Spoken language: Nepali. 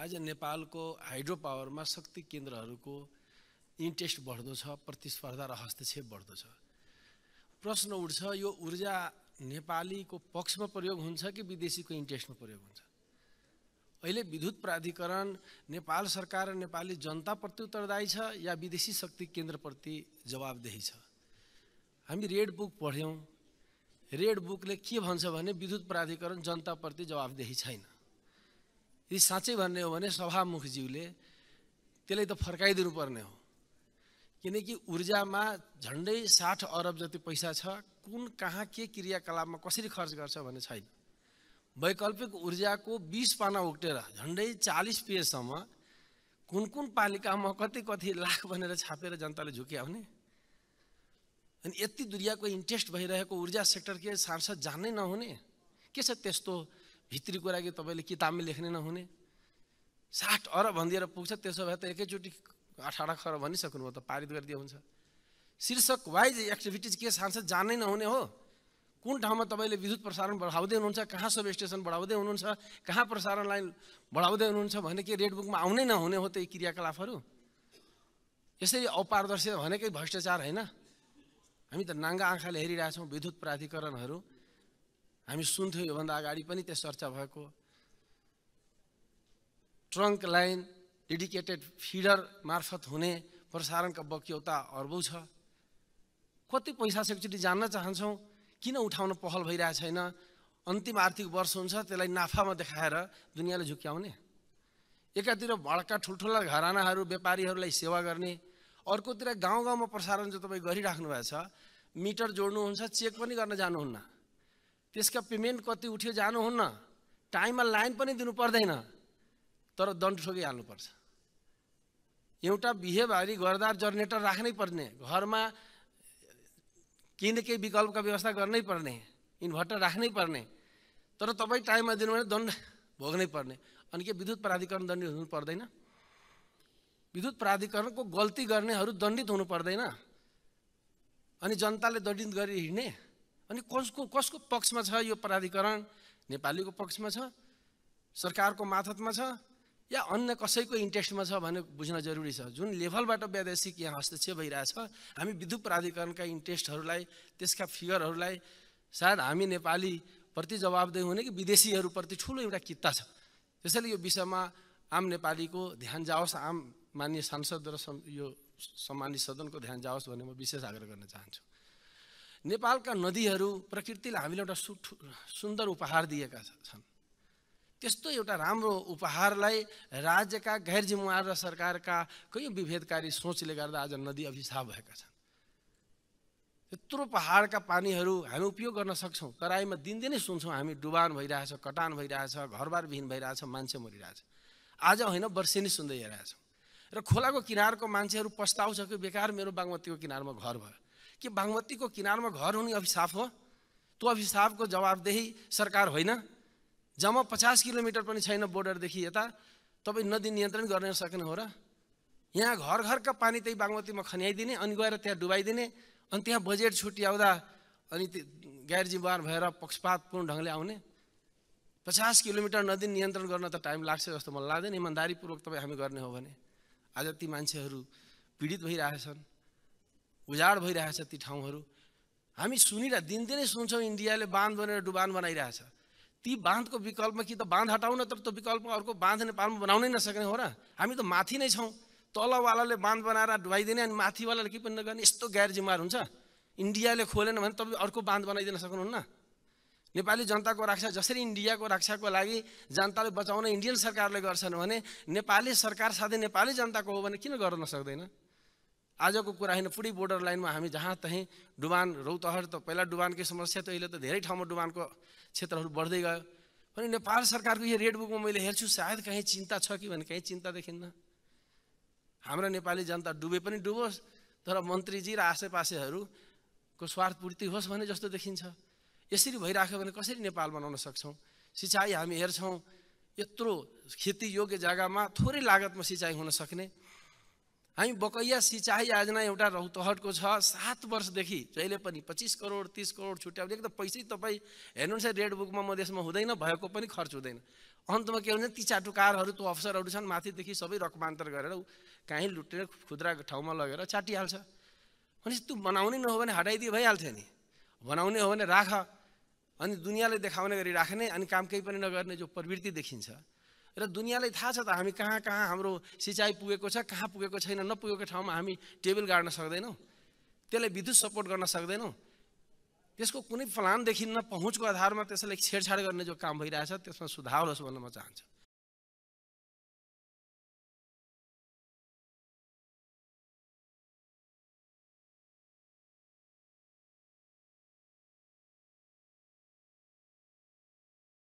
आज नेपालको हाइड्रो पावरमा शक्ति केन्द्रहरूको इन्ट्रेस्ट बढ्दो छ प्रतिस्पर्धा र हस्तक्षेप बढ्दो छ प्रश्न उठ्छ यो ऊर्जा नेपालीको पक्षमा प्रयोग हुन्छ कि विदेशीको इन्ट्रेस्टमा प्रयोग हुन्छ अहिले विद्युत प्राधिकरण नेपाल सरकार र नेपाली जनताप्रति उत्तरदायी छ या विदेशी शक्ति केन्द्रप्रति जवाबदेही छ हामी रेड बुक पढ्यौँ रेड बुकले के भन्छ भने विद्युत प्राधिकरण जनताप्रति जवाबदेही छैन यदि साँच्चै भन्ने हो भने सभामुखज्यूले त्यसलाई त फर्काइदिनु पर्ने हो किनकि ऊर्जामा झन्डै साठ अरब जति पैसा छ कुन कहाँ के क्रियाकलापमा कसरी खर्च गर्छ भन्ने छैन वैकल्पिक ऊर्जाको बिस पाना उक्टेर झन्डै चालिस पेजसम्म कुन कुन पालिकामा कति कति लाख भनेर छापेर जनताले झुक्याउने अनि यति दुनियाँको इन्ट्रेस्ट भइरहेको ऊर्जा सेक्टर के सांसद जानै नहुने के छ त्यस्तो भित्री कुरा कि तपाईँले किताबमा लेख्ने नहुने साठ अरब भनिदिएर पुग्छ त्यसो भए त एकैचोटि अठार खरब भनिसक्नुभयो त पारित गरिदियो हुन्छ शीर्षक वाइज एक्टिभिटिज के सांसद जानै नहुने हो कुन ठाउँमा तपाईँले विद्युत प्रसारण बढाउँदै हुनुहुन्छ कहाँ सब स्टेसन बढाउँदै हुनुहुन्छ कहाँ प्रसारण लाइन बढाउँदै हुनुहुन्छ भने के रेड बुकमा आउनै नहुने हो त्यही क्रियाकलापहरू यसरी अपारदर्शी भनेकै भ्रष्टाचार होइन हामी त नाङ्गा आँखाले हेरिरहेछौँ विद्युत प्राधिकरणहरू हामी सुन्थ्यौँ योभन्दा अगाडि पनि त्यो चर्चा भएको ट्रङ्क लाइन डेडिकेटेड फिडर मार्फत हुने प्रसारणका बक्यौता अर्बौँ छ कति पैसा छ एकचोटि जान्न चाहन्छौँ किन उठाउन पहल भइरहेको छैन अन्तिम आर्थिक वर्ष हुन्छ त्यसलाई नाफामा देखाएर दुनियाँले झुक्क्याउने एकातिर भड्का ठुल्ठुला घरानाहरू व्यापारीहरूलाई सेवा गर्ने अर्कोतिर गाउँ गाउँमा प्रसारण जो तपाईँ गरिराख्नु भएको छ मिटर जोड्नुहुन्छ चेक पनि गर्न जानुहुन्न त्यसका पेमेन्ट कति उठ्यो जानुहुन्न टाइममा लाइन पनि दिनु पर्दैन तर दण्ड ठोकिहाल्नुपर्छ एउटा बिहेबारी गर्दा जनरेटर राख्नै पर्ने घरमा केही न केही विकल्पका व्यवस्था गर्नै पर्ने इन्भर्टर राख्नै पर्ने तर तपाईँ टाइममा दिनु भने दण्ड भोग्नै पर्ने अनि के विद्युत प्राधिकरण दण्डित हुनु पर्दैन विद्युत प्राधिकरणको गल्ती गर्नेहरू दण्डित हुनु पर्दैन अनि जनताले दण्डित गरी हिँड्ने अनि कसको कसको पक्षमा छ यो प्राधिकरण नेपालीको पक्षमा छ सरकारको माथतमा छ या अन्य कसैको इन्ट्रेस्टमा छ भनेर बुझ्न जरुरी छ जुन लेभलबाट वैदेशिक यहाँ हस्तक्षेप भइरहेछ हामी विद्युत प्राधिकरणका इन्ट्रेस्टहरूलाई त्यसका फिगरहरूलाई सायद हामी नेपालीप्रति जवाबदेही हुने कि विदेशीहरूप्रति ठुलो एउटा किता छ त्यसैले यो विषयमा आम नेपालीको ध्यान जाओस् आम मान्य सांसद र यो सम्मानित सदनको ध्यान जाओस् भन्ने म विशेष आग्रह गर्न चाहन्छु नेपालका नदीहरू प्रकृतिले हामीले एउटा सुन्दर उपहार दिएका छन् त्यस्तो एउटा राम्रो उपहारलाई राज्यका गैर जिम्मेवार र सरकारका कयौँ विभेदकारी सोचले गर्दा आज नदी अभिशाप भएका छन् यत्रो पहाडका पानीहरू हामी उपयोग गर्न सक्छौँ तराईमा दिनदिनै सुन्छौँ हामी डुबान भइरहेछ कटान भइरहेछ घरबार विहीन भइरहेछ मान्छे मरिरहेछ आज होइन वर्षेनी सुन्दै हेरिरहेछौँ र खोलाको किनारको मान्छेहरू पस्ताउँछ कि बेकार मेरो बागमतीको किनारमा घर भयो कि बागमतीको किनारमा घर हुने अभिशाप हो त्यो अभिशापको जवाबदेही सरकार होइन जम्मा पचास किलोमिटर पनि छैन बोर्डरदेखि यता तपाईँ नदी नियन्त्रण गर्न सक्नु हो र यहाँ घर घरका पानी त्यही बागमतीमा खन्याइदिने अनि गएर त्यहाँ डुबाइदिने अनि त्यहाँ बजेट छुट्टी आउँदा अनि गैर जिम्मेवार भएर पक्षपातपूर्ण ढङ्गले आउने पचास किलोमिटर नदी नियन्त्रण गर्न त टाइम लाग्छ जस्तो मलाई लाग्दैन इमान्दारीपूर्वक तपाईँ हामी गर्ने हो भने आज ती मान्छेहरू पीडित भइरहेछन् उजाड भइरहेछ ती ठाउँहरू हामी सुनिरह दिनदिनै सुन्छौँ इन्डियाले बाँध बनेर डुबान बनाइरहेछ ती बाँधको विकल्प कि त बाँध हटाउन तर त्यो विकल्प अर्को बाँध नेपालमा बनाउनै नसक्ने हो र हामी त माथि नै छौँ तलवालाले बाँध बनाएर डुबाइदिने अनि माथिवालाले के पनि नगर्ने यस्तो गैर जिम्मेवार हुन्छ इन्डियाले खोलेन भने तपाईँ अर्को बाँध बनाइदिन सक्नुहुन्न नेपाली जनताको रक्षा जसरी इन्डियाको रक्षाको लागि जनताले बचाउन इन्डियन सरकारले गर्छन् भने नेपाली सरकार साथै नेपाली जनताको हो भने किन गर्न सक्दैन आजको कुरा होइन पुरै बोर्डर लाइनमा हामी जहाँ तहीँ डुबान रौतहर त पहिला डुबानकै समस्या त अहिले त धेरै ठाउँमा डुबानको क्षेत्रहरू बढ्दै गयो अनि नेपाल सरकारको यो रेड बुकमा मैले हेर्छु सायद कहीँ चिन्ता छ कि भने कहीँ चिन्ता देखिन्न हाम्रो नेपाली जनता डुबे पनि डुबोस् तर मन्त्रीजी र आसेपासेहरूको पूर्ति होस् भने जस्तो देखिन्छ यसरी भइराख्यो भने कसरी नेपाल बनाउन सक्छौँ सिँचाइ हामी हेर्छौँ यत्रो खेती योग्य जग्गामा थोरै लागतमा सिँचाइ हुन सक्ने हामी बकैया सिँचाइ आयोजना एउटा रौतहटको छ सात वर्षदेखि जहिले पनि पच्चिस करोड तिस करोड छुट्याउने एक त पैसै तपाईँ है रेड बुकमा मधेसमा हुँदैन भएको पनि खर्च हुँदैन अन्तमा के हुन्छ ती चाटुकारहरू त्यो अफसरहरू छन् माथिदेखि सबै रकमान्तर गरेर काहीँ लुटेर खुद्रा ठाउँमा लगेर चाटिहाल्छ भनेपछि तँ बनाउने नहो भने हटाइदियो भइहाल्थ्यो नि बनाउने हो भने राख अनि दुनियाँले देखाउने गरी राख्ने अनि काम केही पनि नगर्ने जो प्रवृत्ति देखिन्छ र दुनियाँलाई थाहा छ त हामी कहाँ कहाँ हाम्रो सिँचाइ पुगेको छ कहाँ पुगेको छैन नपुगेको ठाउँमा हामी टेबल गाड्न सक्दैनौँ त्यसलाई विद्युत सपोर्ट गर्न सक्दैनौँ त्यसको कुनै प्लानदेखि न पहुँचको आधारमा त्यसलाई छेडछाड गर्ने जो काम भइरहेछ त्यसमा सुधार होस् भन्न म चाहन्छु